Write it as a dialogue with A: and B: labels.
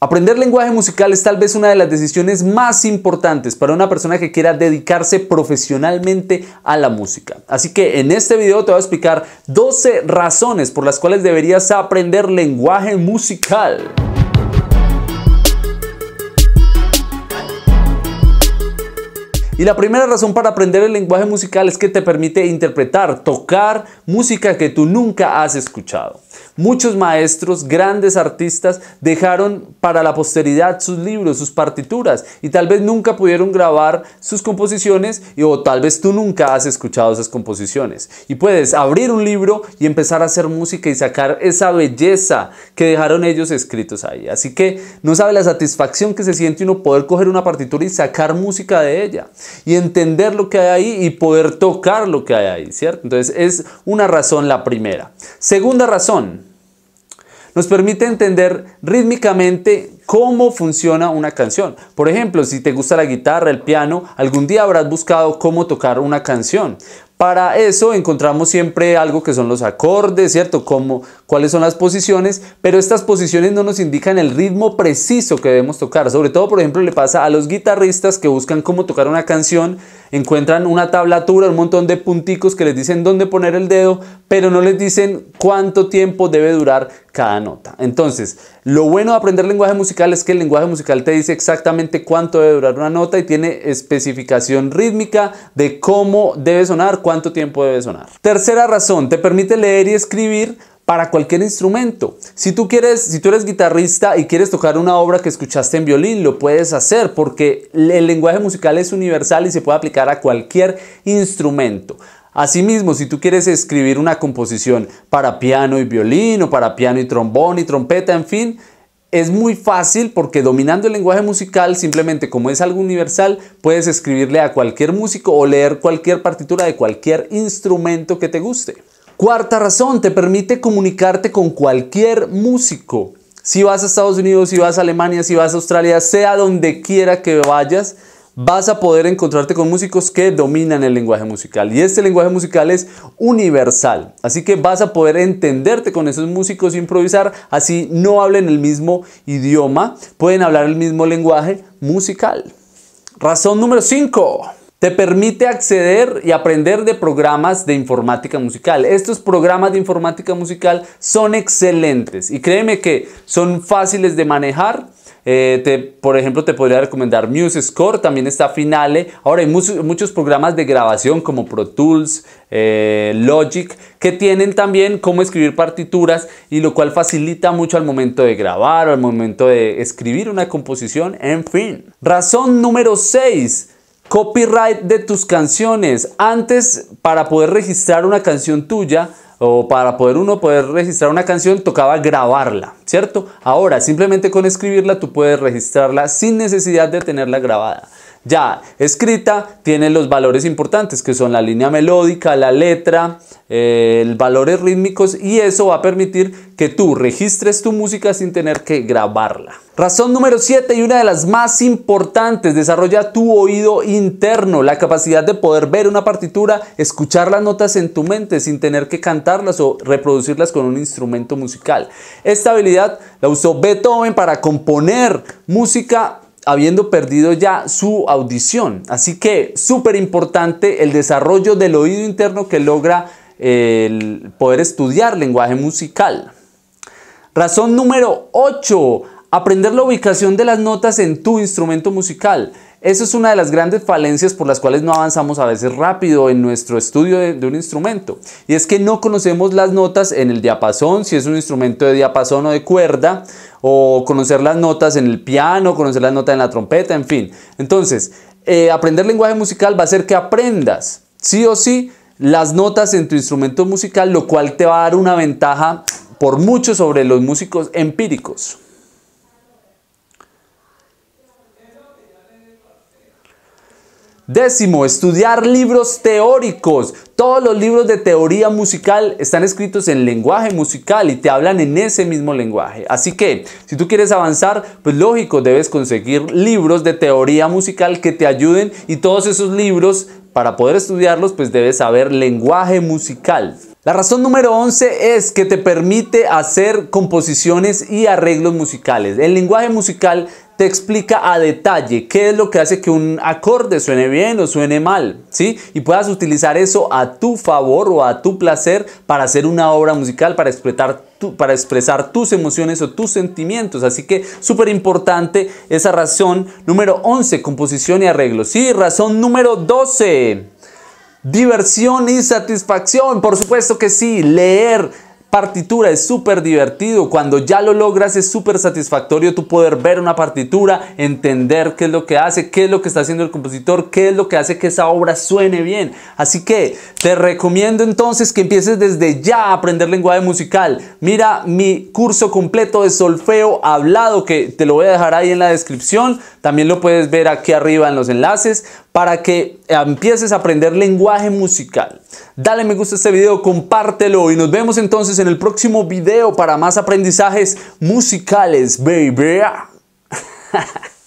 A: Aprender lenguaje musical es tal vez una de las decisiones más importantes para una persona que quiera dedicarse profesionalmente a la música. Así que en este video te voy a explicar 12 razones por las cuales deberías aprender lenguaje musical. Y la primera razón para aprender el lenguaje musical es que te permite interpretar, tocar música que tú nunca has escuchado. Muchos maestros, grandes artistas, dejaron para la posteridad sus libros, sus partituras y tal vez nunca pudieron grabar sus composiciones o tal vez tú nunca has escuchado esas composiciones. Y puedes abrir un libro y empezar a hacer música y sacar esa belleza que dejaron ellos escritos ahí. Así que no sabe la satisfacción que se siente uno poder coger una partitura y sacar música de ella y entender lo que hay ahí y poder tocar lo que hay ahí, ¿cierto? Entonces es una razón la primera. Segunda razón, nos permite entender rítmicamente cómo funciona una canción. Por ejemplo, si te gusta la guitarra, el piano, algún día habrás buscado cómo tocar una canción. Para eso encontramos siempre algo que son los acordes, ¿cierto? Como, cuáles son las posiciones, pero estas posiciones no nos indican el ritmo preciso que debemos tocar. Sobre todo, por ejemplo, le pasa a los guitarristas que buscan cómo tocar una canción, encuentran una tablatura, un montón de punticos que les dicen dónde poner el dedo, pero no les dicen cuánto tiempo debe durar cada nota. Entonces, lo bueno de aprender lenguaje musical es que el lenguaje musical te dice exactamente cuánto debe durar una nota y tiene especificación rítmica de cómo debe sonar, cuánto tiempo debe sonar. Tercera razón, te permite leer y escribir para cualquier instrumento. Si tú quieres, si tú eres guitarrista y quieres tocar una obra que escuchaste en violín, lo puedes hacer porque el lenguaje musical es universal y se puede aplicar a cualquier instrumento. Asimismo, si tú quieres escribir una composición para piano y violín o para piano y trombón y trompeta, en fin, es muy fácil porque dominando el lenguaje musical, simplemente como es algo universal, puedes escribirle a cualquier músico o leer cualquier partitura de cualquier instrumento que te guste. Cuarta razón, te permite comunicarte con cualquier músico. Si vas a Estados Unidos, si vas a Alemania, si vas a Australia, sea donde quiera que vayas, vas a poder encontrarte con músicos que dominan el lenguaje musical. Y este lenguaje musical es universal. Así que vas a poder entenderte con esos músicos e improvisar. Así no hablen el mismo idioma, pueden hablar el mismo lenguaje musical. Razón número 5. Te permite acceder y aprender de programas de informática musical. Estos programas de informática musical son excelentes y créeme que son fáciles de manejar eh, por ejemplo, te podría recomendar Musescore, también está Finale. Ahora hay muchos, programas de grabación como Pro Tools, eh, Logic, que tienen también cómo escribir partituras y lo cual facilita mucho al momento de grabar o al momento de escribir una composición, en fin. Razón número 6 copyright de tus canciones. Antes, para poder registrar una canción tuya, o para poder uno poder registrar una canción tocaba grabarla, ¿cierto? Ahora, simplemente con escribirla tú puedes registrarla sin necesidad de tenerla grabada. Ya escrita tiene los valores importantes que son la línea melódica, la letra, eh, valores rítmicos y eso va a permitir que tú registres tu música sin tener que grabarla. Razón número 7 y una de las más importantes, desarrolla tu oído interno, la capacidad de poder ver una partitura, escuchar las notas en tu mente sin tener que cantarlas o reproducirlas con un instrumento musical. Esta habilidad la usó Beethoven para componer música habiendo perdido ya su audición. Así que súper importante el desarrollo del oído interno que logra el poder estudiar lenguaje musical. Razón número 8. Aprender la ubicación de las notas en tu instrumento musical. Eso es una de las grandes falencias por las cuales no avanzamos a veces rápido en nuestro estudio de, de, un instrumento. Y es que no conocemos las notas en el diapasón, si es un instrumento de diapasón o de cuerda, o conocer las notas en el piano, conocer las notas en la trompeta, en fin. Entonces, eh, aprender lenguaje musical va a hacer que aprendas, sí o sí, las notas en tu instrumento musical, lo cual te va a dar una ventaja por mucho sobre los músicos empíricos. Décimo, estudiar libros teóricos. Todos los libros de teoría musical están escritos en lenguaje musical y te hablan en ese mismo lenguaje. Así que si tú quieres avanzar, pues lógico, debes conseguir libros de teoría musical que te ayuden y todos esos libros, para poder estudiarlos, pues debes saber lenguaje musical. La razón número 11 es que te permite hacer composiciones y arreglos musicales. El lenguaje musical te explica a detalle qué es lo que hace que un acorde suene bien o suene mal, ¿sí? Y puedas utilizar eso a tu favor o a tu placer para hacer una obra musical, para para expresar tus emociones o tus sentimientos. Así que súper importante esa razón número 11, composición y arreglo. Sí, razón número 12. Diversión y satisfacción, por supuesto que sí, leer partitura, es súper divertido. Cuando ya lo logras es súper satisfactorio tu poder ver una partitura, entender qué es lo que hace, qué es lo que está haciendo el compositor, qué es lo que hace que esa obra suene bien. Así que te recomiendo entonces que empieces desde ya a aprender lenguaje musical. Mira mi curso completo de solfeo hablado que te lo voy a dejar ahí en la descripción también lo puedes ver aquí arriba en los enlaces para que empieces a aprender lenguaje musical. Dale me gusta a este video, compártelo y nos vemos entonces en el próximo video para más aprendizajes musicales, baby.